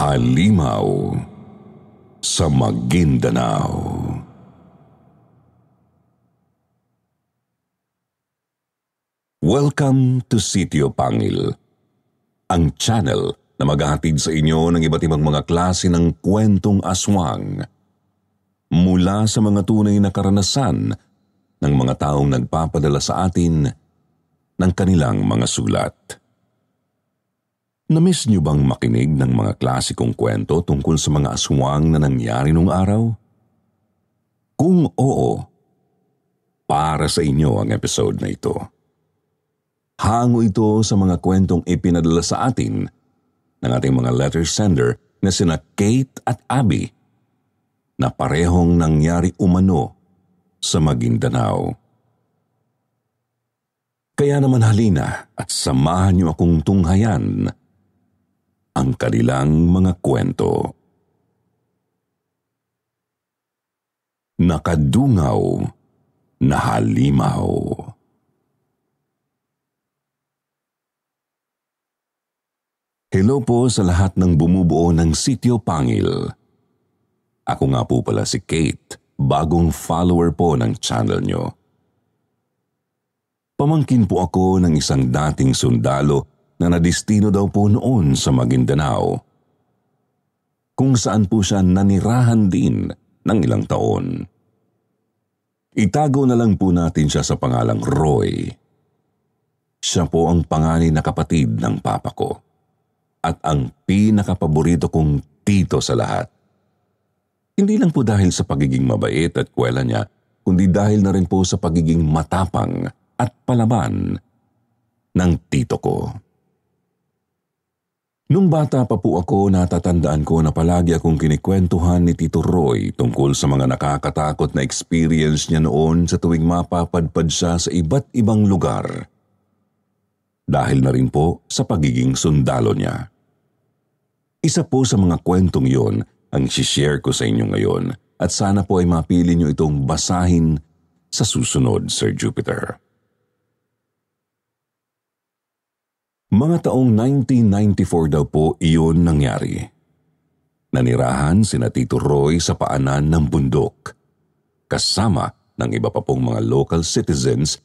Halimaw sa Maguindanao. Welcome to Sitio Pangil, ang channel na maghahatid sa inyo ng iba't ibang mga klase ng kwentong aswang mula sa mga tunay na karanasan ng mga taong nagpapadala sa atin ng kanilang mga sulat. Namiss niyo bang makinig ng mga klasikong kwento tungkol sa mga aswang na nangyari nung araw? Kung oo, para sa inyo ang episode na ito. Hango ito sa mga kwentong ipinadala sa atin ng ating mga letter sender na sina Kate at Abby na parehong nangyari umano sa Maguindanao. Kaya naman halina at samahan niyo akong tunghayan ang kanilang mga kwento. Nakadungaw na halimaw. Hello po sa lahat ng bumubuo ng Sityo Pangil. Ako nga po pala si Kate, bagong follower po ng channel nyo. Pamangkin po ako ng isang dating sundalo na nadistino daw po noon sa Maguindanao. Kung saan po siya nanirahan din ng ilang taon. Itago na lang po natin siya sa pangalang Roy. Siya po ang panganay na kapatid ng papa ko at ang pinakapaborito kong tito sa lahat. Hindi lang po dahil sa pagiging mabait at kwela niya, kundi dahil na rin po sa pagiging matapang at palaban ng tito ko. Nung bata pa po ako, natatandaan ko na palagi akong kinikwentuhan ni Tito Roy tungkol sa mga nakakatakot na experience niya noon sa tuwing mapapadpad siya sa iba't ibang lugar. Dahil na rin po sa pagiging sundalo niya. Isa po sa mga kwentong yon ang sishare ko sa inyo ngayon at sana po ay mapili niyo itong basahin sa susunod, Sir Jupiter. Mga taong 1994 daw po iyon nangyari. Nanirahan sina Tito Roy sa paanan ng bundok kasama ng iba pa pong mga local citizens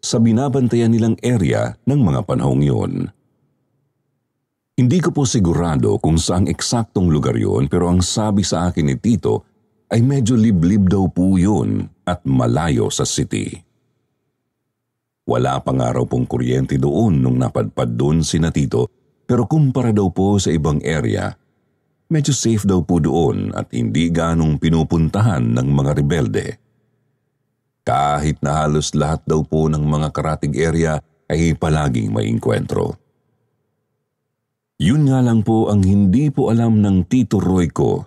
sa binabantayan nilang area ng mga panahong yun. Hindi ko po sigurado kung saang eksaktong lugar yon pero ang sabi sa akin ni Tito ay medyo liblib daw po yun at malayo sa city. Wala pa nga raw pong kuryente doon nung napadpad doon si Natito pero kumpara daw po sa ibang area, medyo safe daw po doon at hindi ganong pinupuntahan ng mga rebelde. Kahit na halos lahat daw po ng mga karatig area ay palaging may inkwentro. Yun nga lang po ang hindi po alam ng Tito Roy ko.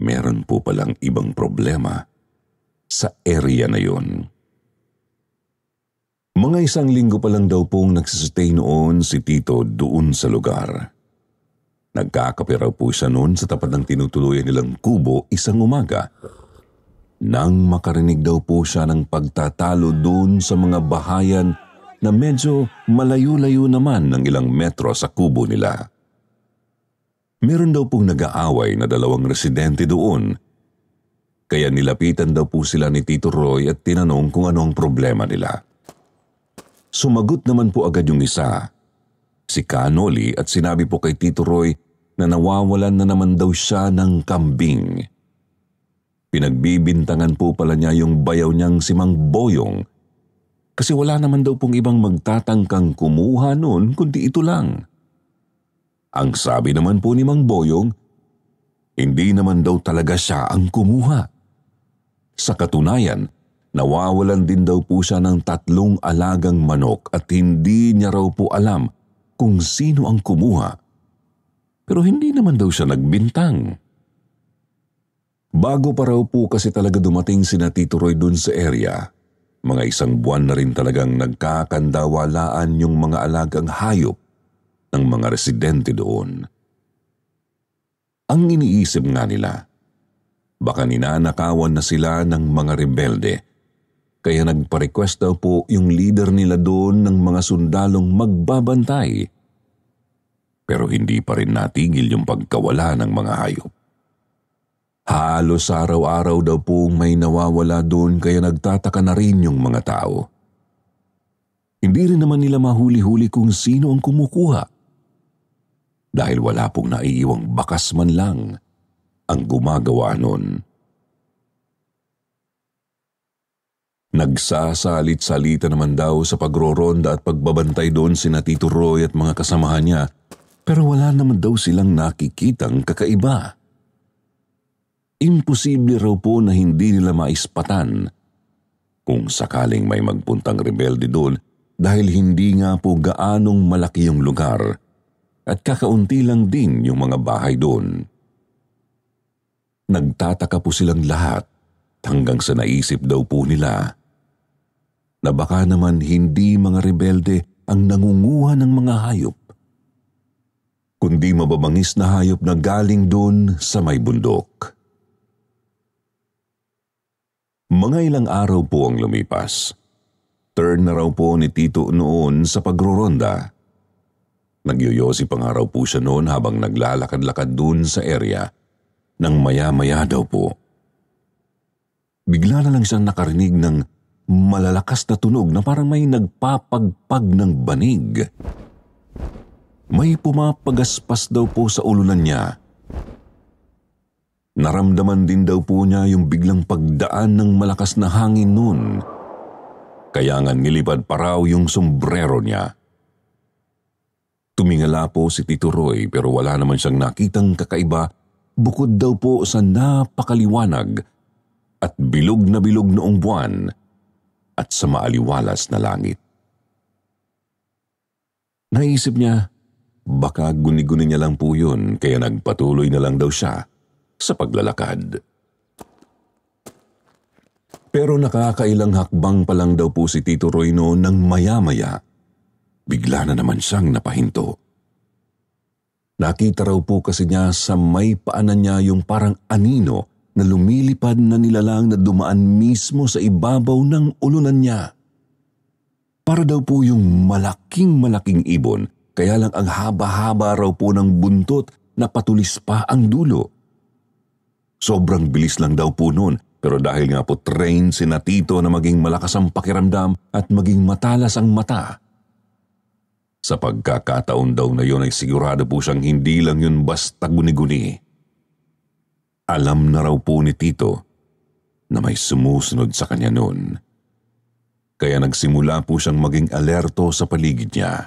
Meron po palang ibang problema sa area na yun. Mga isang linggo pa lang daw pong nagsistay noon si Tito doon sa lugar. Nagkakape raw po siya noon sa tapat ng tinutuluyan nilang kubo isang umaga. Nang makarinig daw po siya ng pagtatalo doon sa mga bahayan na medyo malayo-layo naman ng ilang metro sa kubo nila. Meron daw pong nag-aaway na dalawang residente doon. Kaya nilapitan daw po sila ni Tito Roy at tinanong kung ano ang problema nila. Sumagot naman po agad yung isa. Si Kanoli at sinabi po kay Tito Roy na nawawalan na naman daw siya ng kambing. Pinagbibintangan po pala niya yung bayaw niyang si Mang Boyong kasi wala naman daw pong ibang magtatangkang kumuha noon kundi ito lang. Ang sabi naman po ni Mang Boyong, hindi naman daw talaga siya ang kumuha. Sa katunayan, Nawawalan din daw po siya ng tatlong alagang manok at hindi niya raw po alam kung sino ang kumuha. Pero hindi naman daw siya nagbintang. Bago pa raw po kasi talaga dumating si Tito Roy dun sa area, mga isang buwan na rin talagang nagkakandawalaan yung mga alagang hayop ng mga residente doon. Ang iniisip nga nila, baka ninanakawan na sila ng mga rebelde kaya nagpa-request daw po yung leader nila doon ng mga sundalong magbabantay. Pero hindi pa rin natigil yung pagkawala ng mga hayop. Halos araw-araw daw pong may nawawala doon kaya nagtataka na rin yung mga tao. Hindi rin naman nila mahuli-huli kung sino ang kumukuha. Dahil wala pong naiiwang bakas man lang ang gumagawa noon. Nagsasalit-salita naman daw sa pagroronda at pagbabantay doon si Tito Roy at mga kasamahan niya pero wala naman daw silang nakikitang kakaiba. Imposible raw po na hindi nila maispatan kung sakaling may magpuntang rebelde doon dahil hindi nga po gaanong malaki yung lugar at kakaunti lang din yung mga bahay doon. Nagtataka po silang lahat hanggang sa naisip daw po nila na baka naman hindi mga rebelde ang nangunguha ng mga hayop, kundi mababangis na hayop na galing doon sa may bundok. Mga ilang araw po ang lumipas. Turn na raw po ni Tito noon sa pagroronda. Nagyoyosi pangaraw po siya noon habang naglalakad-lakad doon sa area nang maya-maya daw po. Bigla na lang siyang nakarinig ng Malalakas na tunog na parang may nagpapagpag ng banig. May pumapagaspas daw po sa ulunan niya. Naramdaman din daw po niya yung biglang pagdaan ng malakas na hangin noon. Kaya nga nilipad pa raw yung sombrero niya. Tumingala po si Tito Roy pero wala naman siyang nakitang kakaiba bukod daw po sa napakaliwanag at bilog na bilog noong buwan at sa maaliwalas na langit. Naisip niya, baka guni-guni niya lang po yun kaya nagpatuloy na lang daw siya sa paglalakad. Pero nakakailang hakbang pa lang daw po si Tito Roy noon nang maya-maya. Bigla na naman siyang napahinto. Nakita raw po kasi niya sa may paanan niya yung parang anino na lumilipad na nilalang na dumaan mismo sa ibabaw ng ulunan niya. Para daw po yung malaking malaking ibon, kaya lang ang haba-haba raw po ng buntot na patulis pa ang dulo. Sobrang bilis lang daw po noon, pero dahil nga po train si Natito na maging malakas ang pakiramdam at maging matalas ang mata. Sa pagkakataon daw na yun ay sigurado po siyang hindi lang yun basta guni-guni alam na raw po ni Tito na may sumusunod sa kanya noon. Kaya nagsimula po siyang maging alerto sa paligid niya.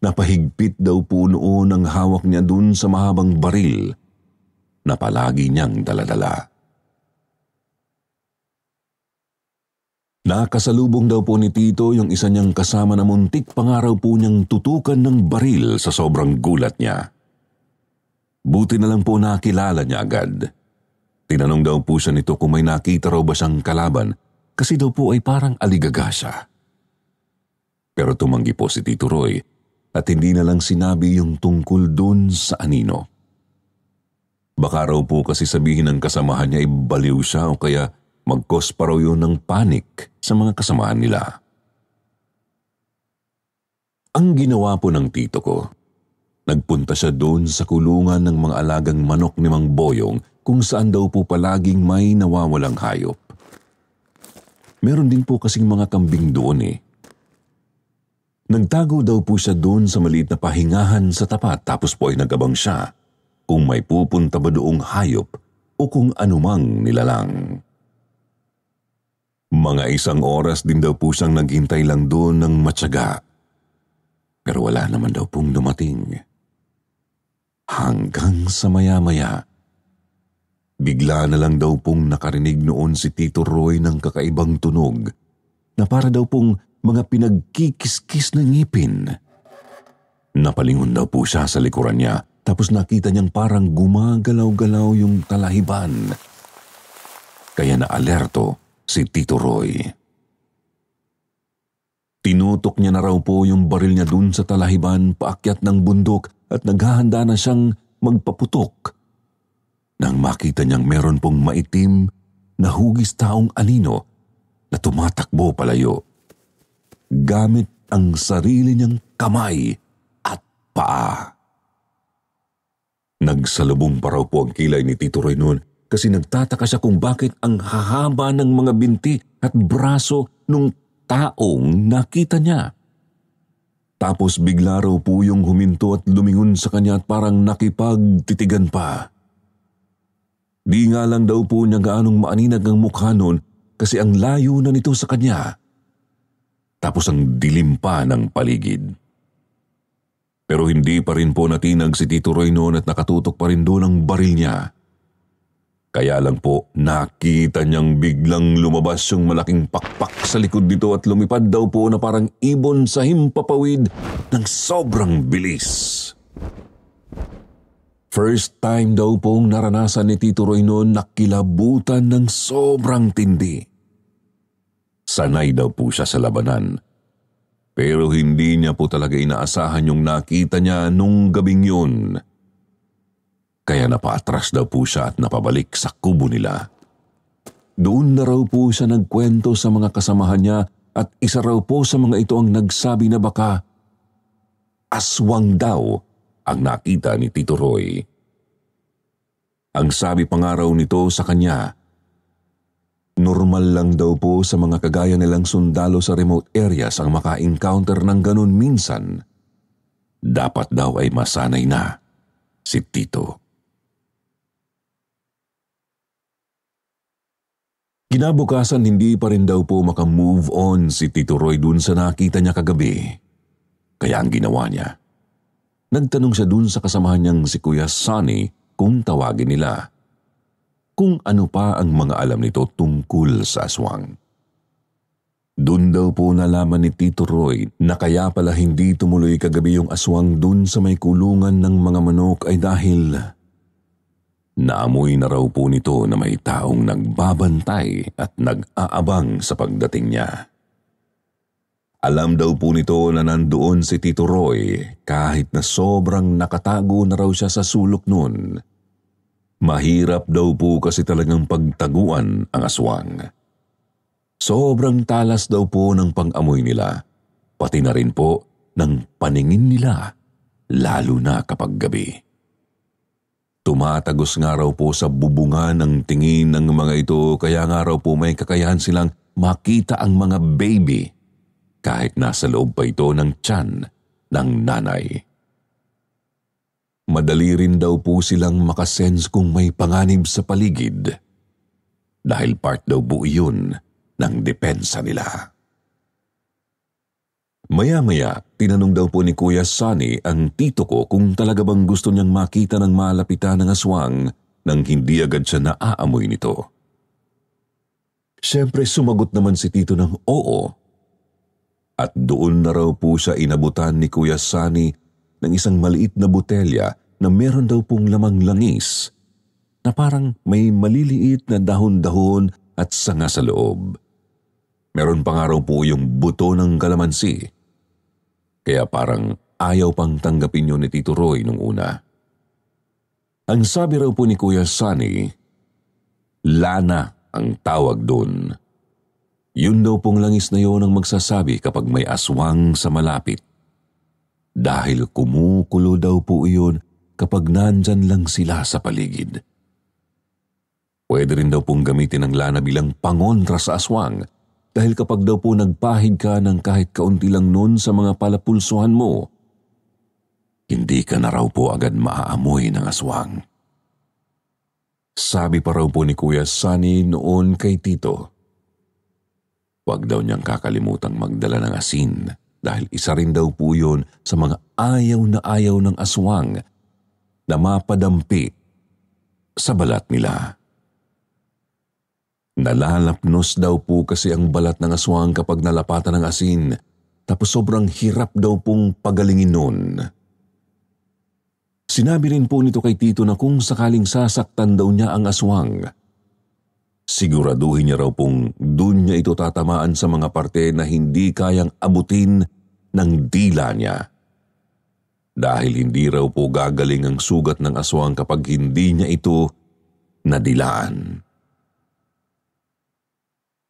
Napahigpit daw po noon ang hawak niya dun sa mahabang baril na palagi niyang daladala. Nakasalubong daw po ni Tito yung isa niyang kasama na muntik pangaraw po niyang tutukan ng baril sa sobrang gulat niya. Buti na lang po nakilala niya agad. Tinanong daw po siya nito kung may nakita raw ba siyang kalaban kasi daw po ay parang aligaga siya. Pero tumanggi po si Tito Roy at hindi na lang sinabi yung tungkol dun sa anino. Baka raw po kasi sabihin ng kasamahan niya ay eh, baliw siya o kaya mag-cause pa raw yun ng panic sa mga kasamahan nila. Ang ginawa po ng tito ko, Nagpunta siya doon sa kulungan ng mga alagang manok ni Mang Boyong kung saan daw po palaging may nawawalang hayop. Meron din po kasing mga kambing doon eh. Nagtago daw po siya doon sa maliit na pahingahan sa tapat tapos po ay nagabang siya kung may pupunta ba doong hayop o kung anumang nilalang. Mga isang oras din daw po siyang naghintay lang doon ng matyaga. Pero wala naman daw pong dumating. Hanggang sa maya-maya. Bigla na lang daw pong nakarinig noon si Tito Roy ng kakaibang tunog na para daw pong mga pinagkikis-kis na ngipin. Napalingon daw po siya sa likuran niya tapos nakita niyang parang gumagalaw-galaw yung kalahiban. Kaya na alerto si Tito Roy. Tinutok niya na raw po yung baril niya dun sa talahiban paakyat ng bundok at naghahanda na siyang magpaputok. Nang makita niyang meron pong maitim na hugis taong alino na tumatakbo palayo. Gamit ang sarili niyang kamay at paa. Nagsalubong pa raw po ang kilay ni Tito Roy noon kasi nagtataka siya kung bakit ang hahaba ng mga binti at braso nung taong nakita niya. Tapos bigla raw po yung huminto at lumingon sa kanya at parang nakipagtitigan pa. Di nga lang daw po niya gaanong maaninag ang mukha nun kasi ang layo na nito sa kanya. Tapos ang dilim pa ng paligid. Pero hindi pa rin po natinag si Tito Roy noon at nakatutok pa rin doon ang baril niya. Kaya lang po, nakita niyang biglang lumabas yung malaking pakpak sa likod nito at lumipad daw po na parang ibon sa himpapawid ng sobrang bilis. First time daw pong naranasan ni Tito Roy noon na kilabutan ng sobrang tindi. Sanay daw po siya sa labanan. Pero hindi niya po talaga inaasahan yung nakita niya nung gabing yun kaya napaatras daw po siya at napabalik sa kubo nila. Doon na raw po siya nagkwento sa mga kasamahan niya at isa raw po sa mga ito ang nagsabi na baka aswang daw ang nakita ni Tito Roy. Ang sabi pa nga raw nito sa kanya, normal lang daw po sa mga kagaya nilang sundalo sa remote areas ang maka-encounter ng ganun minsan. Dapat daw ay masanay na si Tito. Kinabukasan hindi pa rin daw po makamove on si Tito Roy dun sa nakita niya kagabi. Kaya ang ginawa niya. Nagtanong siya dun sa kasamahan niyang si Kuya Sunny kung tawagin nila. Kung ano pa ang mga alam nito tungkol sa aswang. Dun daw po nalaman ni Tito Roy na kaya pala hindi tumuloy kagabi yung aswang dun sa may kulungan ng mga manok ay dahil Naamoy na raw po nito na may taong nagbabantay at nag-aabang sa pagdating niya. Alam daw po nito na nandoon si Tito Roy kahit na sobrang nakatago na raw siya sa sulok noon. Mahirap daw po kasi talagang pagtaguan ang aswang. Sobrang talas daw po ng pang-amoy nila, pati na rin po ng paningin nila, lalo na kapag gabi. Tumatagos nga raw po sa bubunga ng tingin ng mga ito kaya nga raw po may kakayahan silang makita ang mga baby kahit nasa loob pa ito ng tiyan ng nanay. Madali rin daw po silang makasense kung may panganib sa paligid dahil part daw po iyon ng depensa nila. Maya-maya, tinanong daw po ni Kuya Sunny ang tito ko kung talaga bang gusto niyang makita ng malapitan ng aswang nang hindi agad siya naaamoy nito. Siyempre sumagot naman si tito ng oo. At doon na raw po siya inabutan ni Kuya Sunny ng isang maliit na botelya na meron daw pong lamang langis na parang may maliliit na dahon-dahon at sanga sa loob. Meron pa nga raw po yung buto ng kalamansi. Kaya parang ayaw pang tanggapin yun ni Tito Roy nung una. Ang sabi raw po ni Kuya Sunny, lana ang tawag doon. Yun daw pong langis na yon ang magsasabi kapag may aswang sa malapit. Dahil kumukulo daw po iyon kapag nandyan lang sila sa paligid. Pwede rin daw pong gamitin ang lana bilang pangontra sa aswang dahil kapag daw po nagpahid ka ng kahit kaunti lang noon sa mga palapulsuhan mo, hindi ka na raw po agad maaamoy ng aswang. Sabi pa raw po ni Kuya Sunny noon kay Tito, huwag daw niyang kakalimutang magdala ng asin dahil isa rin daw po yun sa mga ayaw na ayaw ng aswang na mapadampi sa balat nila. Nalalapnos daw po kasi ang balat ng aswang kapag nalapatan ng asin tapos sobrang hirap daw pong pagalingin noon. Sinabi rin po nito kay Tito na kung sakaling sasaktan daw niya ang aswang, siguraduhin niya raw pong doon niya ito tatamaan sa mga parte na hindi kayang abutin ng dila niya. Dahil hindi raw po gagaling ang sugat ng aswang kapag hindi niya ito nadilaan.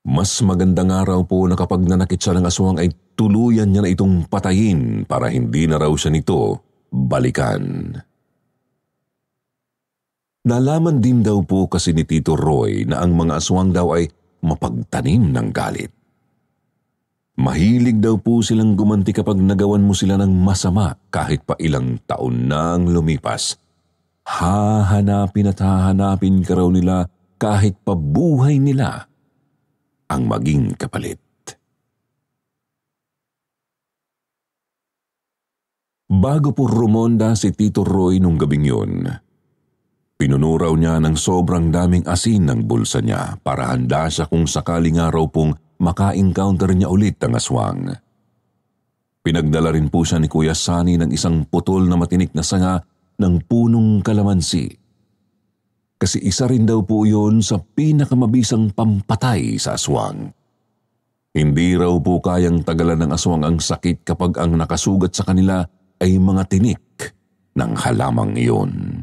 Mas magandang araw po na kapag nanakit siya ng aswang ay tuluyan niya na itong patayin para hindi na raw siya nito balikan. Nalaman din daw po kasi ni Tito Roy na ang mga aswang daw ay mapagtanim ng galit. Mahilig daw po silang gumanti kapag nagawan mo sila ng masama kahit pa ilang taon na ang lumipas. Hahanapin at hahanapin ka raw nila kahit pa buhay nila ang maging kapalit. Bago po rumonda si Tito Roy nung gabing yun, Pinunuraw niya ng sobrang daming asin ng bulsa niya para handa siya kung sakaling araw pong maka-encounter niya ulit ang aswang. Pinagdala rin po siya ni Kuya Sani ng isang putol na matinik na sanga ng punong kalamansi kasi isa rin daw po yun sa pinakamabisang pampatay sa aswang. Hindi raw po kayang tagalan ng aswang ang sakit kapag ang nakasugat sa kanila ay mga tinik ng halamang iyon.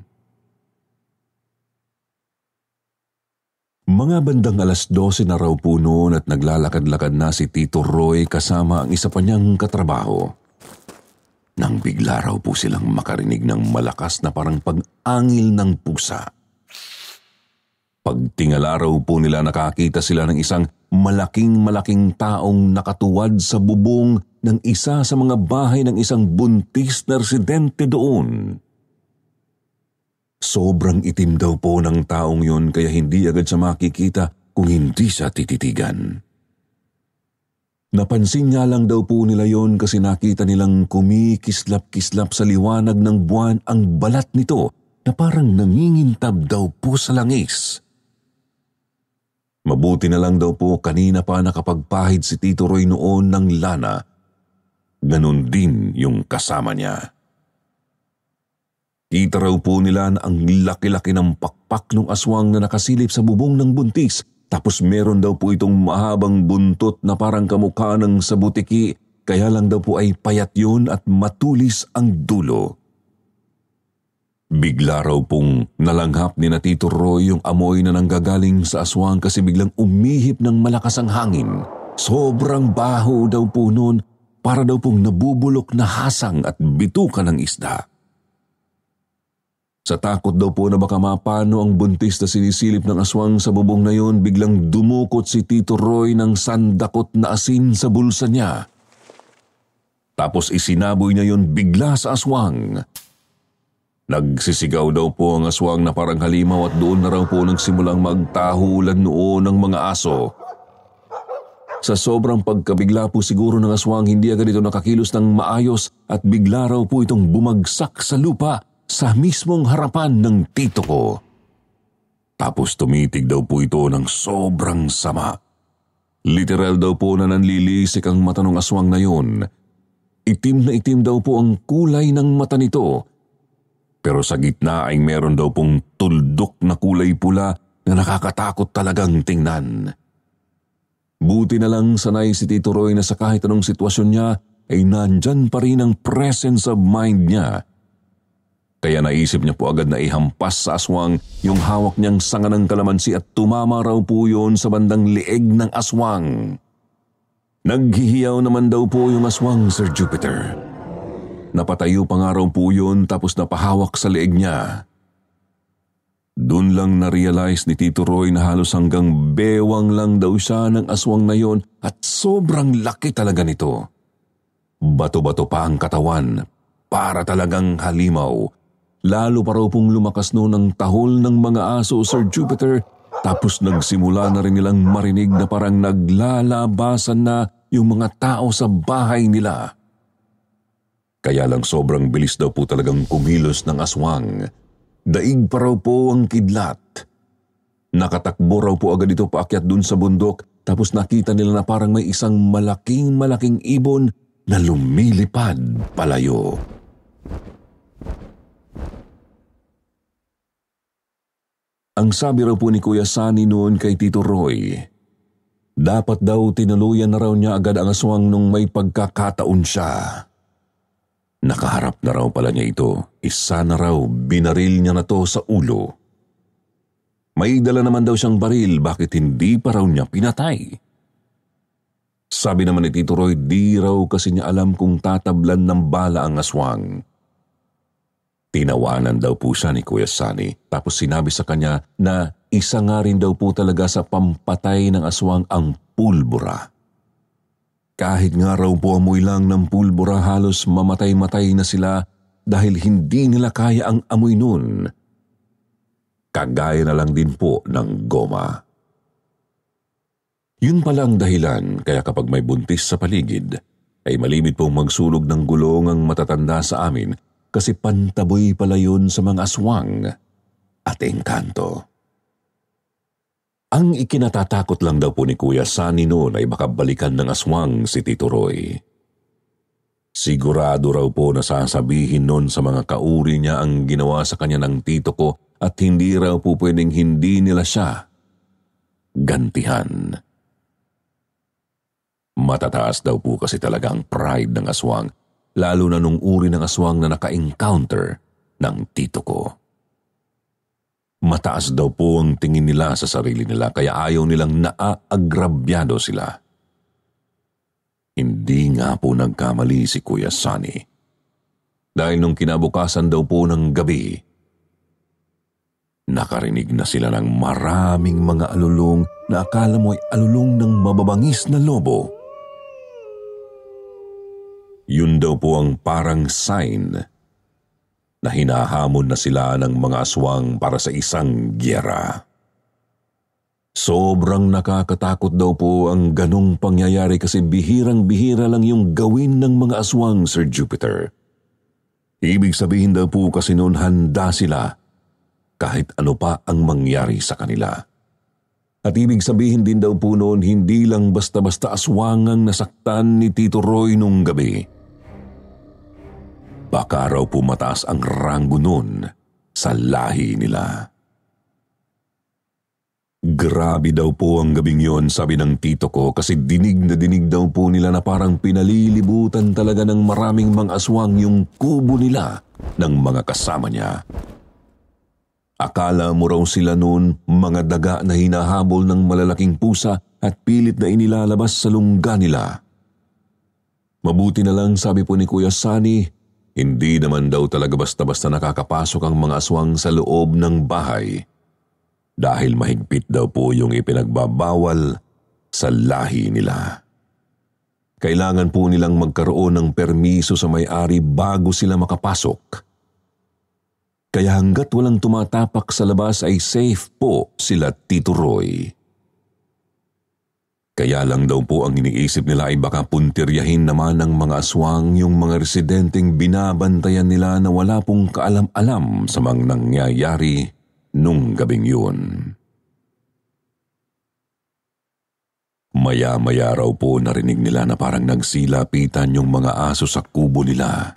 Mga bandang alas 12 na raw po noon at naglalakad-lakad na si Tito Roy kasama ang isa pa niyang katrabaho. Nang bigla raw po silang makarinig ng malakas na parang pag-angil ng pusa. Pagtingala raw po nila nakakita sila ng isang malaking-malaking taong nakatuwad sa bubong ng isa sa mga bahay ng isang buntis na residente doon. Sobrang itim daw po ng taong yun kaya hindi agad sa makikita kung hindi siya tititigan. Napansin nga lang daw po nila yon kasi nakita nilang kumikislap-kislap sa liwanag ng buwan ang balat nito na parang nangingintab daw po sa langis. Mabuti na lang daw po kanina pa nakapagpahid si Tito Roy noon ng lana. Ganon din yung kasama niya. Kita raw po nila na ang laki-laki ng pakpak ng aswang na nakasilip sa bubong ng buntis tapos meron daw po itong mahabang buntot na parang kamukha ng sabutiki kaya lang daw po ay payat yun at matulis ang dulo. Bigla raw pong nalanghap ni na Tito Roy yung amoy na nanggagaling sa aswang kasi biglang umihip ng malakas ang hangin. Sobrang baho daw po noon para daw pong nabubulok na hasang at bituka ng isda. Sa takot daw po na baka mapano ang buntis na sinisilip ng aswang sa bubong na yon, biglang dumukot si Tito Roy ng sandakot na asin sa bulsa niya. Tapos isinaboy niya yon bigla sa aswang. Nagsisigaw daw po ang aswang na parang halimaw at doon na raw po nagsimulang magtahulan noon ng mga aso. Sa sobrang pagkabigla po siguro ng aswang hindi agad ito nakakilos ng maayos at bigla raw po itong bumagsak sa lupa sa mismong harapan ng tito ko. Tapos tumitig daw po ito ng sobrang sama. Literal daw po na nanlilisik ang mata ng aswang na yun. Itim na itim daw po ang kulay ng mata nito pero sa gitna ay meron daw pong tuldok na kulay pula na nakakatakot talagang tingnan. Buti na lang sanay si Tito Roy na sa kahit anong sitwasyon niya ay nandyan pa rin ang presence of mind niya. Kaya naisip niya po agad na ihampas sa aswang yung hawak niyang sanga ng kalamansi at tumama raw po yun sa bandang leeg ng aswang. Naghihiyaw naman daw po yung aswang, Sir Jupiter. Jupiter. Napatayo pang araw po yun tapos napahawak sa leeg niya. Doon lang na-realize ni Tito Roy na halos hanggang bewang lang daw siya ng aswang na yon at sobrang laki talaga nito. Bato-bato pa ang katawan, para talagang halimaw. Lalo pa raw pong lumakas noon ang tahol ng mga aso, Sir Jupiter, tapos nagsimula na rin nilang marinig na parang naglalabasan na yung mga tao sa bahay nila. Kaya lang sobrang bilis daw po talagang kumilos ng aswang. Daig pa raw po ang kidlat. Nakatakbo raw po agad ito paakyat dun sa bundok tapos nakita nila na parang may isang malaking malaking ibon na lumilipad palayo. Ang sabi raw po ni Kuya Sani noon kay Tito Roy, dapat daw tinuluyan na raw niya agad ang aswang nung may pagkakataon siya. Nakaharap na raw pala niya ito. Isa na raw binaril niya na to sa ulo. May dala naman daw siyang baril bakit hindi pa raw niya pinatay. Sabi naman ni Tito Roy, di raw kasi niya alam kung tatablan ng bala ang aswang. Tinawanan daw po siya ni Kuya Sani tapos sinabi sa kanya na isa nga rin daw po talaga sa pampatay ng aswang ang pulbura. Kahit nga raw po amoy lang ng pulbura halos mamatay-matay na sila dahil hindi nila kaya ang amoy noon. Kagaya na lang din po ng goma. Yun pala ang dahilan kaya kapag may buntis sa paligid, ay malimit pong magsulog ng gulong ang matatanda sa amin kasi pantaboy pala yun sa mga aswang at engkanto. Ang ikinatatakot lang daw po ni Kuya Sunny noon ay makabalikan ng aswang si Tito Roy. Sigurado raw po na sasabihin noon sa mga kauri niya ang ginawa sa kanya ng tito ko at hindi raw po pwedeng hindi nila siya gantihan. Matataas daw po kasi talaga ang pride ng aswang, lalo na nung uri ng aswang na naka-encounter ng tito ko. Mataas daw po ang tingin nila sa sarili nila kaya ayaw nilang naaagrabyado sila. Hindi nga po nagkamali si Kuya Sunny. Dahil nung kinabukasan daw po ng gabi, nakarinig na sila ng maraming mga alulong na akala mo ay alulong ng mababangis na lobo. Yun daw po ang parang sign na hinahamon na sila ng mga aswang para sa isang gyera. Sobrang nakakatakot daw po ang ganong pangyayari kasi bihirang-bihira lang yung gawin ng mga aswang, Sir Jupiter. Ibig sabihin daw po kasi noon handa sila kahit ano pa ang mangyari sa kanila. At ibig sabihin din daw po noon hindi lang basta-basta aswang ang nasaktan ni Tito Roy nung gabi Baka raw pumataas ang ranggo noon sa lahi nila. Grabe daw po ang gabing yon sabi ng tito ko kasi dinig na dinig daw po nila na parang pinalilibutan talaga ng maraming mga aswang yung kubo nila ng mga kasama niya. Akala mo raw sila noon mga daga na hinahabol ng malalaking pusa at pilit na inilalabas sa lungga nila. Mabuti na lang sabi po ni Kuya Sani hindi naman daw talaga basta-basta nakakapasok ang mga aswang sa loob ng bahay dahil mahigpit daw po yung ipinagbabawal sa lahi nila. Kailangan po nilang magkaroon ng permiso sa may-ari bago sila makapasok. Kaya hanggat walang tumatapak sa labas ay safe po sila Tito Roy. Kaya lang daw po ang iniisip nila ay baka puntiryahin naman ng mga aswang yung mga residenteng binabantayan nila na wala pong kaalam-alam sa mga nangyayari nung gabing yun. Maya-maya raw po narinig nila na parang nagsilapitan yung mga aso sa kubo nila.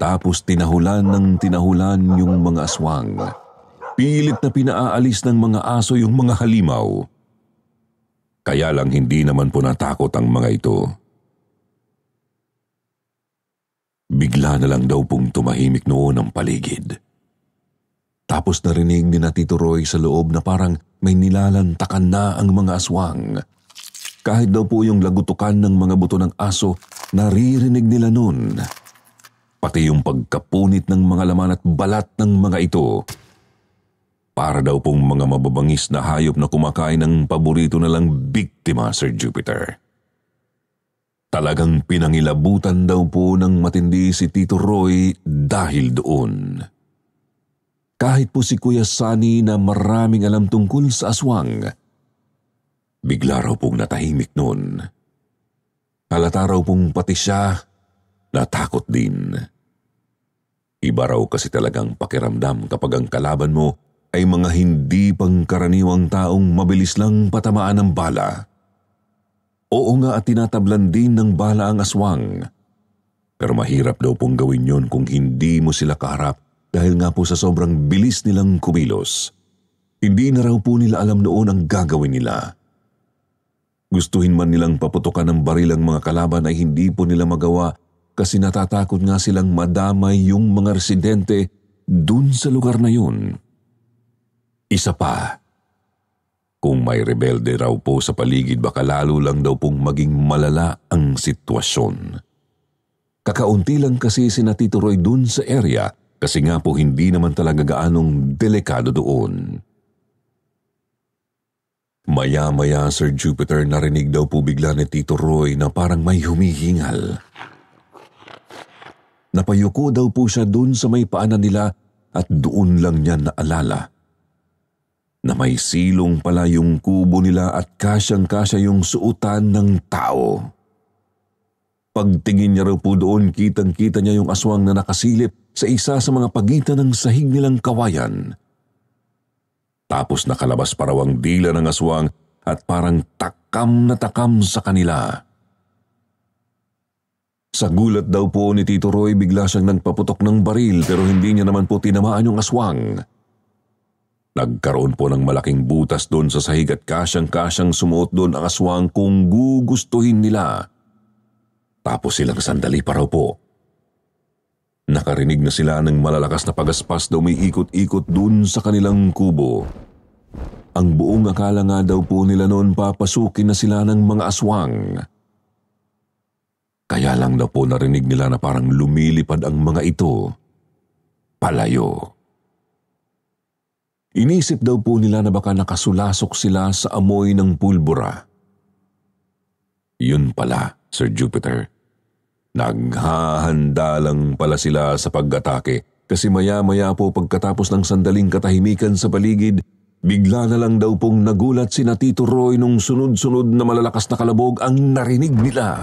Tapos tinahulan ng tinahulan yung mga aswang. Pilit na pinaalis ng mga aso yung mga halimaw kaya lang hindi naman po natakot ang mga ito. Bigla na lang daw pong tumahimik noon ang paligid. Tapos narinig ni na Tito Roy sa loob na parang may nilalantakan na ang mga aswang. Kahit daw po yung lagutukan ng mga buto ng aso, naririnig nila noon. Pati yung pagkapunit ng mga laman at balat ng mga ito. Para daw pong mga mababangis na hayop na kumakain ng paborito na lang biktima, Sir Jupiter. Talagang pinangilabutan daw po ng matindi si Tito Roy dahil doon. Kahit po si Kuya Sani na maraming alam tungkol sa aswang, bigla raw pong natahimik noon. Halata raw pong pati siya natakot din. Iba raw kasi talagang pakiramdam kapag ang kalaban mo ay mga hindi pangkaraniwang taong mabilis lang patamaan ng bala. Oo nga at tinatablan din ng bala ang aswang. Pero mahirap daw pong gawin yon kung hindi mo sila kaharap dahil nga po sa sobrang bilis nilang kumilos. Hindi na raw po nila alam noon ang gagawin nila. Gustuhin man nilang paputukan ng baril ang mga kalaban ay hindi po nila magawa kasi natatakot nga silang madamay yung mga residente dun sa lugar na yun. Isa pa, kung may rebelde raw po sa paligid baka lalo lang daw pong maging malala ang sitwasyon. Kakaunti lang kasi si Tito Roy dun sa area kasi nga po hindi naman talaga gaanong delikado doon. Maya-maya, Sir Jupiter, narinig daw po bigla ni Tito Roy na parang may humihingal. Napayuko daw po siya doon sa may paanan nila at doon lang niya naalala na may silong pala yung kubo nila at kasyang-kasya yung suutan ng tao. Pagtingin niya raw po doon, kitang-kita niya yung aswang na nakasilip sa isa sa mga pagitan ng sahig nilang kawayan. Tapos nakalabas parawang dila ng aswang at parang takam na takam sa kanila. Sa gulat daw po ni Tito Roy, bigla siyang nagpaputok ng baril pero hindi niya naman po tinamaan yung aswang. Nagkaroon po ng malaking butas doon sa sahig at kasyang-kasyang sumuot doon ang aswang kung gugustuhin nila. Tapos silang sandali pa raw po. Nakarinig na sila ng malalakas na pagaspas na umiikot-ikot doon sa kanilang kubo. Ang buong akala nga daw po nila noon papasukin na sila ng mga aswang. Kaya lang daw po narinig nila na parang lumilipad ang mga ito. Palayo. Palayo. Inisip daw po nila na baka nakasulasok sila sa amoy ng pulbura. Yun pala, Sir Jupiter. Naghahanda lang pala sila sa pag-atake kasi maya-maya po pagkatapos ng sandaling katahimikan sa paligid Bigla na lang daw pong nagulat si na Tito Roy nung sunod-sunod na malalakas na kalabog ang narinig nila.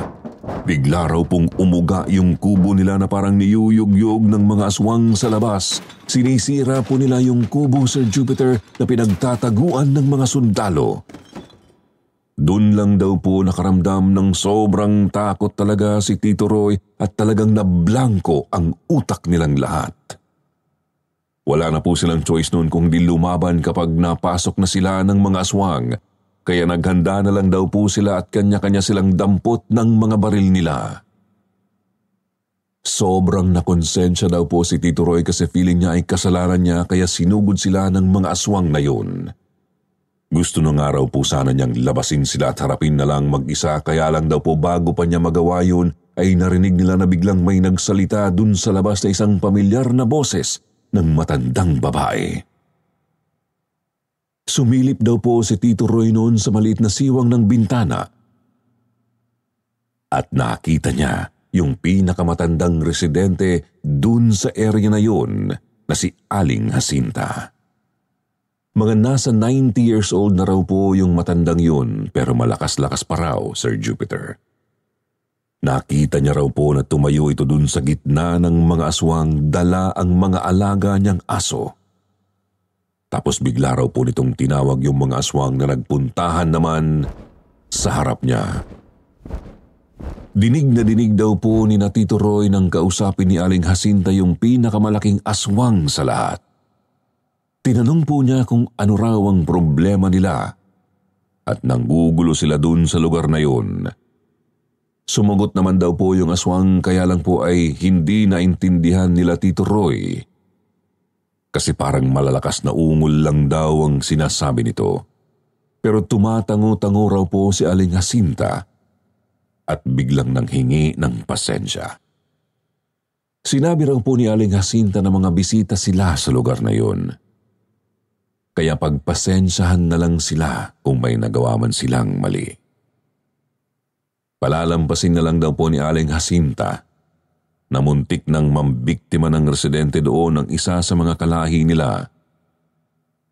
Bigla raw pong umuga yung kubo nila na parang niyuyugyog ng mga aswang sa labas. Sinisira po nila yung kubo, Sir Jupiter, na pinagtataguan ng mga sundalo. Doon lang daw po nakaramdam ng sobrang takot talaga si Tito Roy at talagang nablangko ang utak nilang lahat. Wala na po silang choice noon kung di lumaban kapag napasok na sila ng mga aswang kaya naghanda na lang daw po sila at kanya-kanya silang dampot ng mga baril nila. Sobrang nakonsensya daw po si Tito Roy kasi feeling niya ay kasalanan niya kaya sinugod sila ng mga aswang na yun. Gusto nung araw po sana niyang labasin sila at harapin na lang mag-isa kaya lang daw po bago pa niya magawa yun ay narinig nila na biglang may nagsalita dun sa labas na isang pamilyar na boses ng matandang babae. Sumilip daw po si Tito Roy noon sa maliit na siwang ng bintana at nakita niya yung pinakamatandang residente dun sa area na yon na si Aling Jacinta. Mga nasa 90 years old na raw po yung matandang yun pero malakas-lakas pa raw, Sir Jupiter. Nakita niya raw po na tumayo ito dun sa gitna ng mga aswang dala ang mga alaga niyang aso. Tapos bigla raw po nitong tinawag yung mga aswang na nagpuntahan naman sa harap niya. Dinig na dinig daw po ni na Roy nang kausapin ni Aling Hasinta yung pinakamalaking aswang sa lahat. Tinanong po niya kung ano raw ang problema nila at nanggugulo sila dun sa lugar na yun. Sumugot naman daw po yung aswang kaya lang po ay hindi naintindihan nila Tito Roy. Kasi parang malalakas na ungol lang daw ang sinasabi nito. Pero tumatango-tango raw po si Aling Jacinta at biglang nanghingi ng pasensya. Sinabi raw po ni Aling Jacinta na mga bisita sila sa lugar na yun. Kaya pagpasensyahan na lang sila kung may nagawa man silang mali. Palalampasin na lang daw po ni Aling Jacinta na muntik nang mambiktima ng residente doon ang isa sa mga kalahi nila.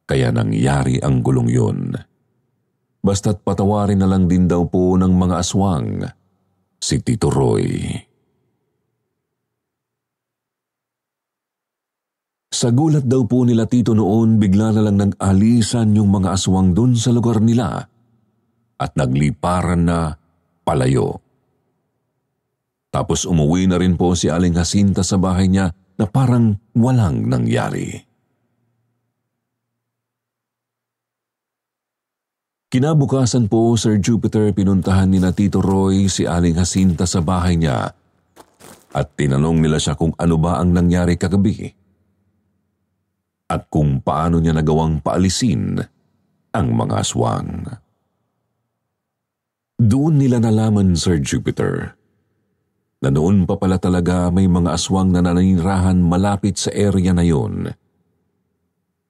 Kaya nangyari ang gulong yun. Basta't patawarin na lang din daw po ng mga aswang si Tito Roy. Sa gulat daw po nila tito noon, bigla na lang nag-alisan yung mga aswang dun sa lugar nila at nagliparan na palayo. Tapos umuwi na rin po si Aling Jacinta sa bahay niya na parang walang nangyari. Kinabukasan po, Sir Jupiter, pinuntahan ni na Tito Roy si Aling Jacinta sa bahay niya at tinanong nila siya kung ano ba ang nangyari kagabi at kung paano niya nagawang paalisin ang mga aswang. Doon nila nalaman, Sir Jupiter, na noon pa pala talaga may mga aswang na naninirahan malapit sa area na yon.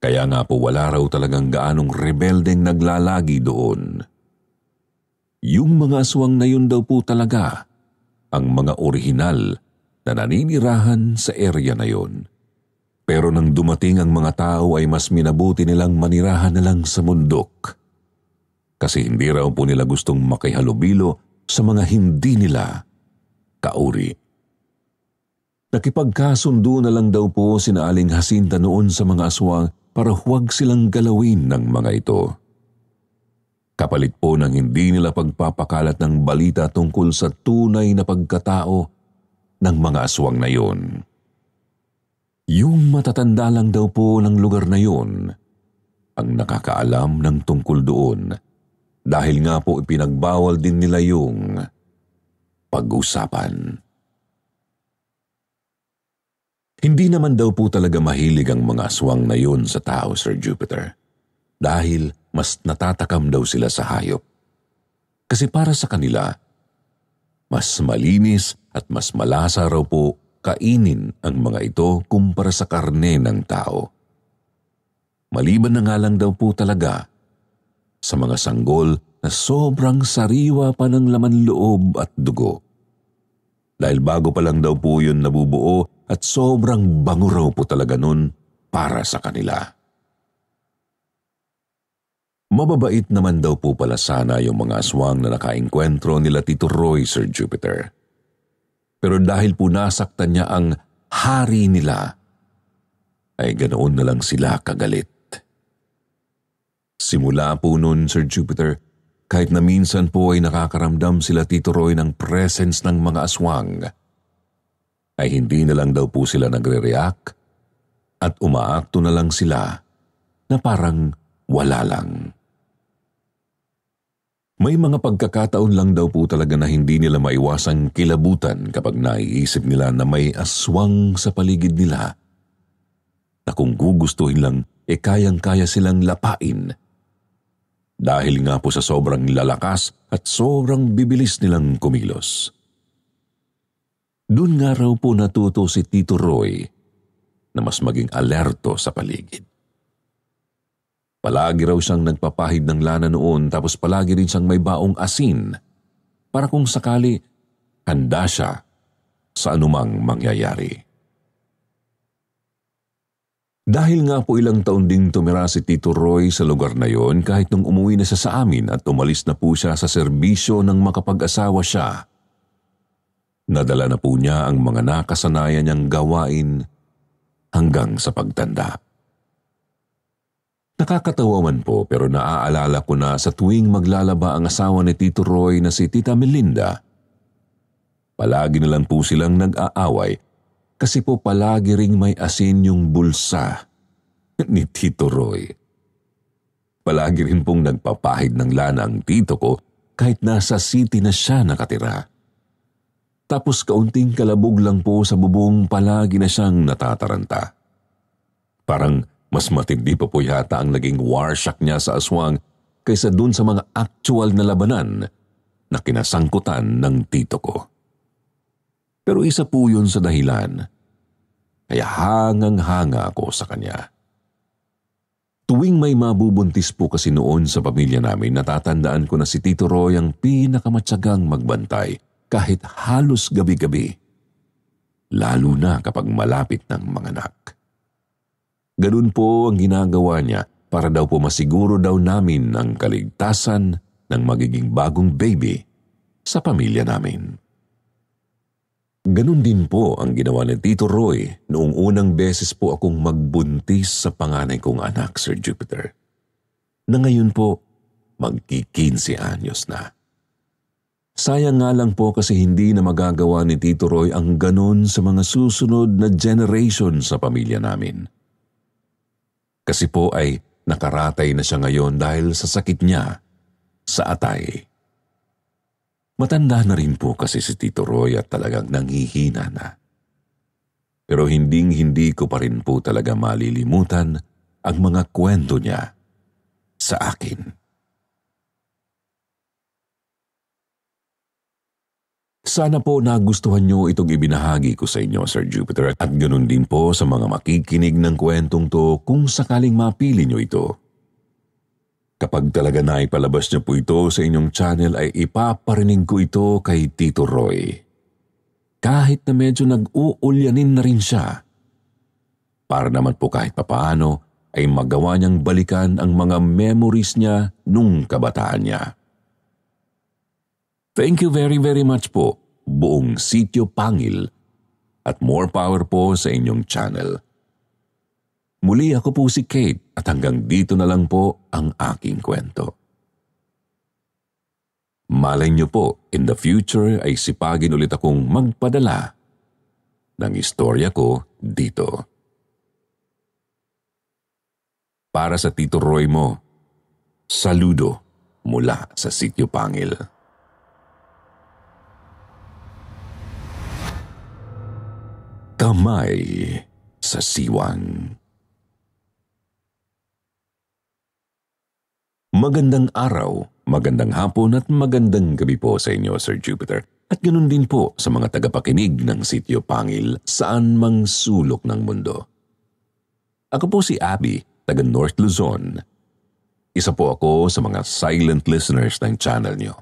Kaya nga po wala raw talagang gaanong rebeldeng naglalagi doon. Yung mga aswang na yun daw po talaga ang mga orihinal na naninirahan sa area na yon. Pero nang dumating ang mga tao ay mas minabuti nilang manirahan na lang sa mundok kasi hindi raw po nila gustong makihalubilo sa mga hindi nila kauri. Nakipagkasundo na lang daw po sina Aling Hasinta noon sa mga aswang para huwag silang galawin ng mga ito. Kapalit po ng hindi nila pagpapakalat ng balita tungkol sa tunay na pagkatao ng mga aswang na yun. Yung matatanda lang daw po ng lugar na yun ang nakakaalam ng tungkol doon dahil nga po ipinagbawal din nila yung pag-usapan. Hindi naman daw po talaga mahilig ang mga aswang na yun sa tao, Sir Jupiter. Dahil mas natatakam daw sila sa hayop. Kasi para sa kanila, mas malinis at mas malasa raw po kainin ang mga ito kumpara sa karne ng tao. Maliban na nga lang daw po talaga sa mga sanggol na sobrang sariwa pa ng laman loob at dugo. Dahil bago pa lang daw po yun nabubuo at sobrang bango raw po talaga nun para sa kanila. Mababait naman daw po pala sana yung mga aswang na nakaengkwentro nila Tito Roy, Sir Jupiter. Pero dahil po nasaktan niya ang hari nila, ay ganoon na lang sila kagalit. Simula po noon, Sir Jupiter, kahit na minsan po ay nakakaramdam sila Tito Roy ng presence ng mga aswang, ay hindi na lang daw po sila nagre-react at umaakto na lang sila na parang wala lang. May mga pagkakataon lang daw po talaga na hindi nila maiwasang kilabutan kapag naiisip nila na may aswang sa paligid nila na kung gugustuhin lang e kayang-kaya silang lapain dahil nga po sa sobrang lalakas at sobrang bibilis nilang kumilos. Doon nga raw po natuto si Tito Roy na mas maging alerto sa paligid. Palagi raw siyang nagpapahid ng lana noon tapos palagi rin siyang may baong asin para kung sakali handa siya sa anumang mangyayari. Dahil nga po ilang taon ding tumira si Tito Roy sa lugar na yon kahit nung umuwi na siya sa amin at umalis na po siya sa serbisyo ng makapag-asawa siya. Nadala na po niya ang mga nakasanayan niyang gawain hanggang sa pagtanda. Nakakatawa man po pero naaalala ko na sa tuwing maglalaba ang asawa ni Tito Roy na si Tita Melinda, palagi na lang po silang nag-aaway kasi po palagi ring may asin yung bulsa ni Tito Roy. Palagi rin pong nagpapahid ng lana ang tito ko kahit nasa city na siya nakatira. Tapos kaunting kalabog lang po sa bubong palagi na siyang natataranta. Parang mas matindi pa po yata ang naging war warshak niya sa aswang kaysa dun sa mga actual na labanan na kinasangkutan ng tito ko. Pero isa po yun sa dahilan. Kaya hangang-hanga ako sa kanya. Tuwing may mabubuntis po kasi noon sa pamilya namin, natatandaan ko na si Tito Roy ang pinakamatsagang magbantay kahit halos gabi-gabi. Lalo na kapag malapit ng mga anak. Ganun po ang ginagawa niya para daw po masiguro daw namin ang kaligtasan ng magiging bagong baby sa pamilya namin. Ganon din po ang ginawa ni Tito Roy noong unang beses po akong magbuntis sa panganay kong anak, Sir Jupiter. Na ngayon po, magkikinsi anyos na. Sayang nga lang po kasi hindi na magagawa ni Tito Roy ang ganun sa mga susunod na generation sa pamilya namin. Kasi po ay nakaratay na siya ngayon dahil sa sakit niya sa atay. Matanda na rin po kasi si Tito Roy at talagang nanghihina na. Pero hinding-hindi ko pa rin po talaga malilimutan ang mga kwento niya sa akin. Sana po nagustuhan niyo itong ibinahagi ko sa inyo, Sir Jupiter, at ganun din po sa mga makikinig ng kwentong to kung sakaling mapili niyo ito. Kapag talaga na ipalabas niyo po ito sa inyong channel ay ipaparinig ko ito kay Tito Roy. Kahit na medyo nag-uulyanin na rin siya. Para naman po kahit papaano ay magawa niyang balikan ang mga memories niya nung kabataan niya. Thank you very very much po, buong Sityo Pangil. At more power po sa inyong channel. Muli ako po si Kate at hanggang dito na lang po ang aking kwento. Malay niyo po, in the future ay sipagin ulit akong magpadala ng istorya ko dito. Para sa Tito Roy mo, saludo mula sa Sityo Pangil. Kamay sa siwang. Magandang araw, magandang hapon at magandang gabi po sa inyo, Sir Jupiter. At ganoon din po sa mga tagapakinig ng sitio Pangil saan mang sulok ng mundo. Ako po si Abby, taga North Luzon. Isa po ako sa mga silent listeners ng channel niyo.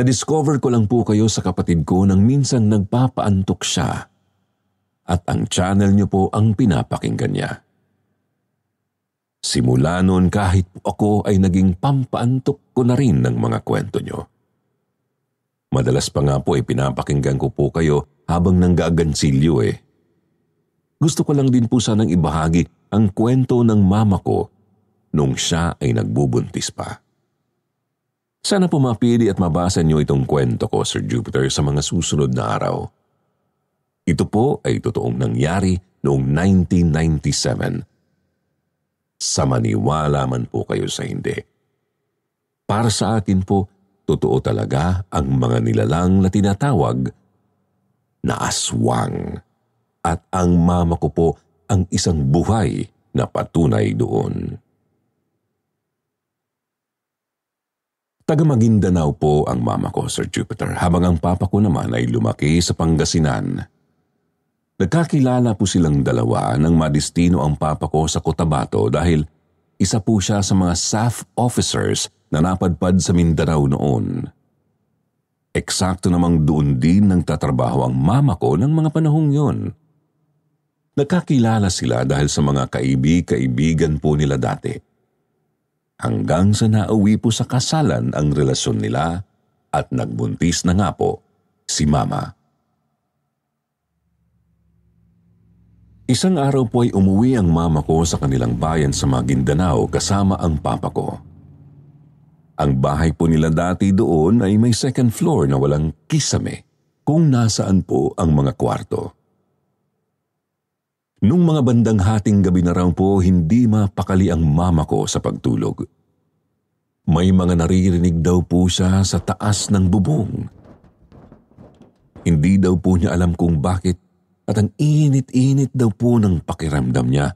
Na-discover ko lang po kayo sa kapatid ko nang minsan nagpapaantok siya. At ang channel niyo po ang pinapakinggan niya. Simula noon kahit ako ay naging pampaantok ko na rin ng mga kwento nyo. Madalas pa nga po ay eh, pinapakinggan ko po kayo habang nanggagansilyo eh. Gusto ko lang din po sanang ibahagi ang kwento ng mama ko nung siya ay nagbubuntis pa. Sana po mapili at mabasa niyo itong kwento ko, Sir Jupiter, sa mga susunod na araw. Ito po ay totoong nangyari noong 1997 sa maniwala man po kayo sa hindi. Para sa atin po, totoo talaga ang mga nilalang na tinatawag na aswang. At ang mama ko po ang isang buhay na patunay doon. Taga Maguindanao po ang mama ko, Sir Jupiter, habang ang papa ko naman ay lumaki sa Pangasinan. Nagkakilala po silang dalawa nang madistino ang papa ko sa Cotabato dahil isa po siya sa mga SAF officers na napadpad sa Mindanao noon. Eksakto namang doon din nang tatrabaho ang mama ko ng mga panahong yon. Nagkakilala sila dahil sa mga kaibig-kaibigan po nila dati. Hanggang sa nauwi po sa kasalan ang relasyon nila at nagbuntis na nga po si Mama. Isang araw po ay umuwi ang mama ko sa kanilang bayan sa Maguindanao kasama ang papa ko. Ang bahay po nila dati doon ay may second floor na walang kisame kung nasaan po ang mga kwarto. Nung mga bandang hating gabi na raw po, hindi mapakali ang mama ko sa pagtulog. May mga naririnig daw po siya sa taas ng bubong. Hindi daw po niya alam kung bakit at ang init-init daw po ng pakiramdam niya,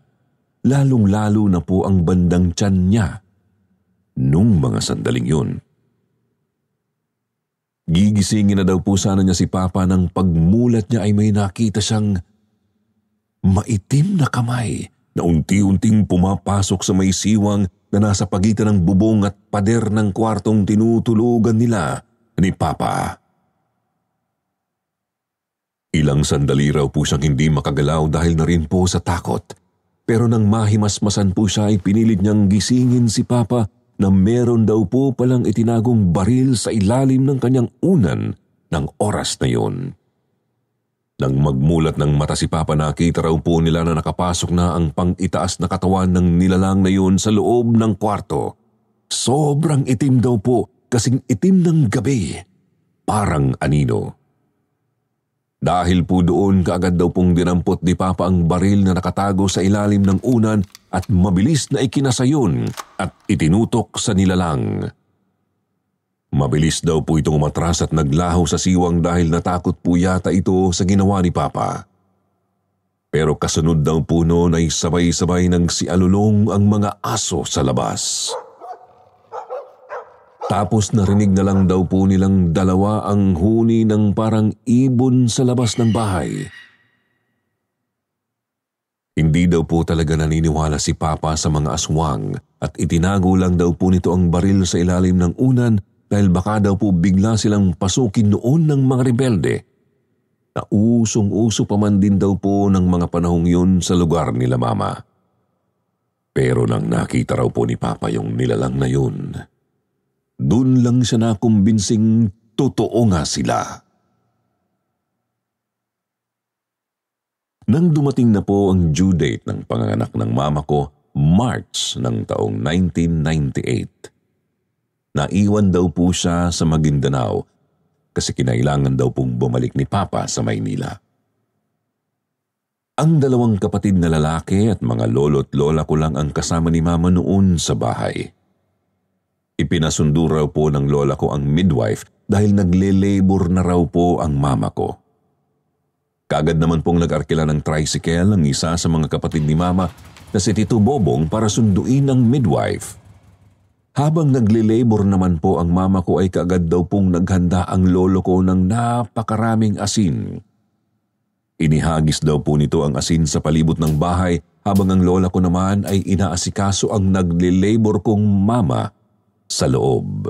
lalong-lalo na po ang bandang tiyan niya nung mga sandaling yun. Gigisingin na daw po sana niya si Papa nang pagmulat niya ay may nakita siyang maitim na kamay na unti-unting pumapasok sa may siwang na nasa pagitan ng bubong at pader ng kwartong tinutulugan nila ni Papa. Ilang sandali raw po siyang hindi makagalaw dahil na rin po sa takot. Pero nang mahimasmasan po siya ay pinilit niyang gisingin si Papa na meron daw po palang itinagong baril sa ilalim ng kanyang unan ng oras na yon. Nang magmulat ng mata si Papa nakita raw po nila na nakapasok na ang pang-itaas na katawan ng nilalang na yun sa loob ng kwarto. Sobrang itim daw po kasing itim ng gabi. Parang anino. Dahil po doon kaagad daw pong dinampot ni Papa ang baril na nakatago sa ilalim ng unan at mabilis na ikinasayon at itinutok sa nilalang. Mabilis daw po itong umatras at naglaho sa siwang dahil natakot po yata ito sa ginawa ni Papa. Pero kasunod daw po noon ay sabay-sabay ng si Alulong ang mga aso sa labas. Tapos narinig na lang daw po nilang dalawa ang huni ng parang ibon sa labas ng bahay. Hindi daw po talaga naniniwala si Papa sa mga aswang at itinago lang daw po nito ang baril sa ilalim ng unan dahil baka daw po bigla silang pasukin noon ng mga rebelde. usong uso pa man din daw po ng mga panahong yun sa lugar nila mama. Pero nang nakita raw po ni Papa yung nilalang na yun, doon lang siya nakumbinsing totoo nga sila. Nang dumating na po ang due date ng panganganak ng mama ko, March ng taong 1998. Naiwan daw po siya sa Maguindanao kasi kinailangan daw pong bumalik ni Papa sa Maynila. Ang dalawang kapatid na lalaki at mga lolo't lola ko lang ang kasama ni Mama noon sa bahay. Ipinasundo raw po ng lola ko ang midwife dahil nagle-labor na raw po ang mama ko. Kagad naman pong nag-arkila ng tricycle ang isa sa mga kapatid ni mama na si Tito Bobong para sunduin ang midwife. Habang nagle-labor naman po ang mama ko ay kaagad daw pong naghanda ang lolo ko ng napakaraming asin. Inihagis daw po nito ang asin sa palibot ng bahay habang ang lola ko naman ay inaasikaso ang nagle-labor kong mama sa loob.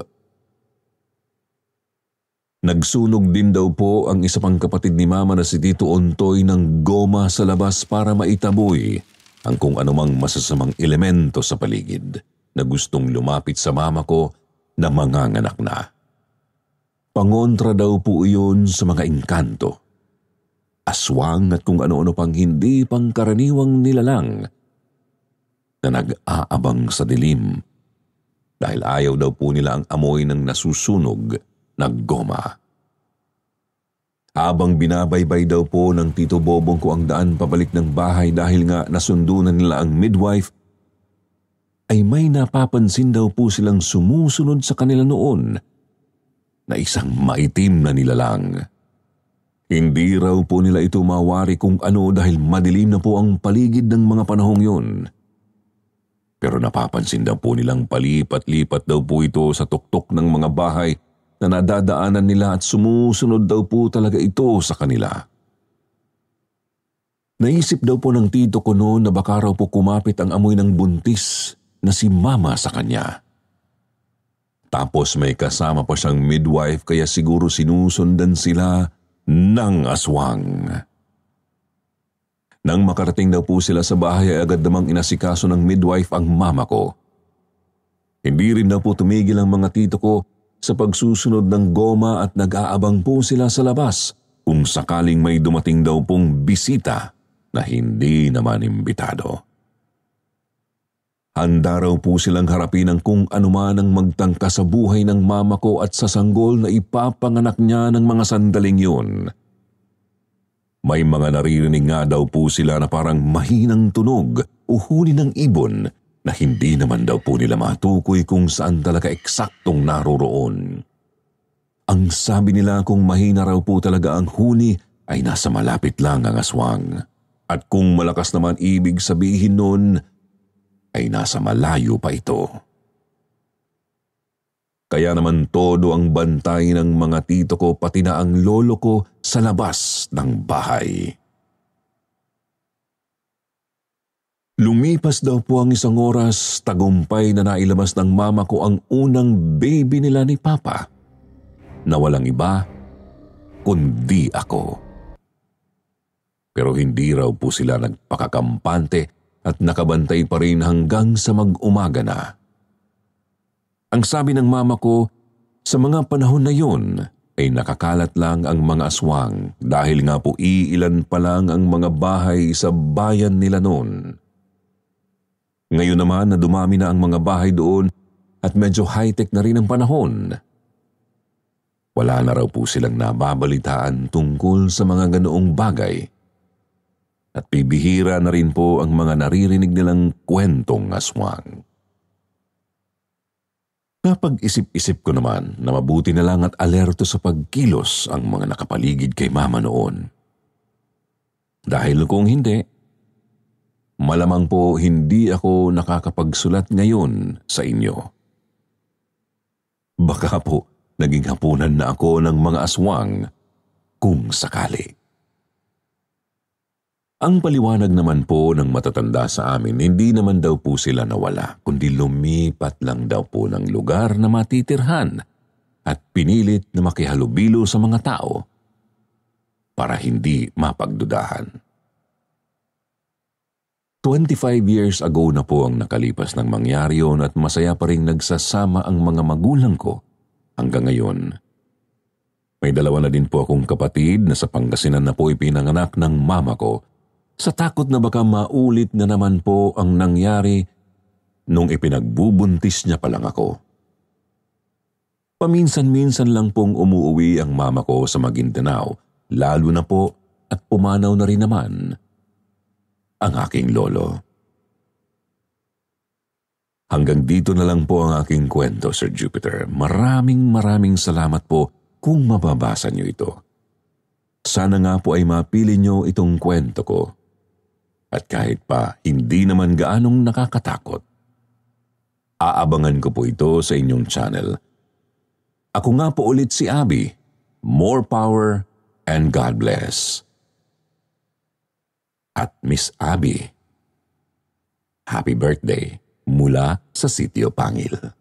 Nagsunog din daw po ang isa pang kapatid ni Mama na si Tito Ontoy ng goma sa labas para maitaboy ang kung anumang masasamang elemento sa paligid na gustong lumapit sa mama ko na manganganak na. Pangontra daw po iyon sa mga engkanto. Aswang at kung ano-ano pang hindi pangkaraniwang nilalang na nag-aabang sa dilim dahil ayaw daw po nila ang amoy ng nasusunog na goma. Habang binabaybay daw po ng Tito Bobong ko ang daan pabalik ng bahay dahil nga nasundo na nila ang midwife, ay may napapansin daw po silang sumusunod sa kanila noon na isang maitim na nilalang. Hindi raw po nila ito mawari kung ano dahil madilim na po ang paligid ng mga panahong yun. Pero napapansin daw po nilang palipat-lipat daw po ito sa tuktok ng mga bahay na nadadaanan nila at sumusunod daw po talaga ito sa kanila. Naisip daw po ng tito ko noon na baka raw po kumapit ang amoy ng buntis na si mama sa kanya. Tapos may kasama pa siyang midwife kaya siguro sinusundan sila ng aswang. Nang makarating daw po sila sa bahay ay agad namang inasikaso ng midwife ang mama ko. Hindi rin na po tumigil ang mga tito ko sa pagsusunod ng goma at nag-aabang po sila sa labas kung sakaling may dumating daw pong bisita na hindi naman imbitado. Handa raw po silang harapin ang kung anuman ang magtangka sa buhay ng mama ko at sa sanggol na ipapanganak niya ng mga sandaling yun. May mga naririnig nga daw po sila na parang mahinang tunog o huni ng ibon na hindi naman daw po nila matukoy kung saan talaga eksaktong naroroon. Ang sabi nila kung mahina raw po talaga ang huni ay nasa malapit lang ang aswang. At kung malakas naman ibig sabihin nun, ay nasa malayo pa ito. Kaya naman todo ang bantay ng mga tito ko pati na ang lolo ko sa labas ng bahay. Lumipas daw po ang isang oras, tagumpay na nailabas ng mama ko ang unang baby nila ni Papa na walang iba kundi ako. Pero hindi raw po sila nagpakakampante at nakabantay pa rin hanggang sa mag-umaga na. Ang sabi ng mama ko, sa mga panahon na yun ay nakakalat lang ang mga aswang dahil nga po iilan pa lang ang mga bahay sa bayan nila noon. Ngayon naman na dumami na ang mga bahay doon at medyo high-tech na rin ang panahon. Wala na raw po silang nababalitaan tungkol sa mga ganoong bagay. At bibihira na rin po ang mga naririnig nilang kwentong aswang. Napag-isip-isip ko naman na mabuti na lang at alerto sa pagkilos ang mga nakapaligid kay mama noon. Dahil kung hindi, malamang po hindi ako nakakapagsulat ngayon sa inyo. Baka po naging hapunan na ako ng mga aswang kung sakali. Ang paliwanag naman po ng matatanda sa amin, hindi naman daw po sila nawala, kundi lumipat lang daw po ng lugar na matitirhan at pinilit na makihalubilo sa mga tao para hindi mapagdudahan. 25 years ago na po ang nakalipas ng mangyari yon at masaya pa rin nagsasama ang mga magulang ko hanggang ngayon. May dalawa na din po akong kapatid na sa Pangasinan na po ipinanganak ng mama ko sa takot na baka maulit na naman po ang nangyari nung ipinagbubuntis niya pa lang ako. Paminsan-minsan lang pong umuuwi ang mama ko sa Maguindanao, lalo na po at pumanaw na rin naman ang aking lolo. Hanggang dito na lang po ang aking kwento, Sir Jupiter. Maraming maraming salamat po kung mababasa niyo ito. Sana nga po ay mapili niyo itong kwento ko at kahit pa hindi naman gaanong nakakatakot. Aabangan ko po ito sa inyong channel. Ako nga po ulit si Abby. More power and God bless. At Miss Abby, happy birthday mula sa Sitio Pangil.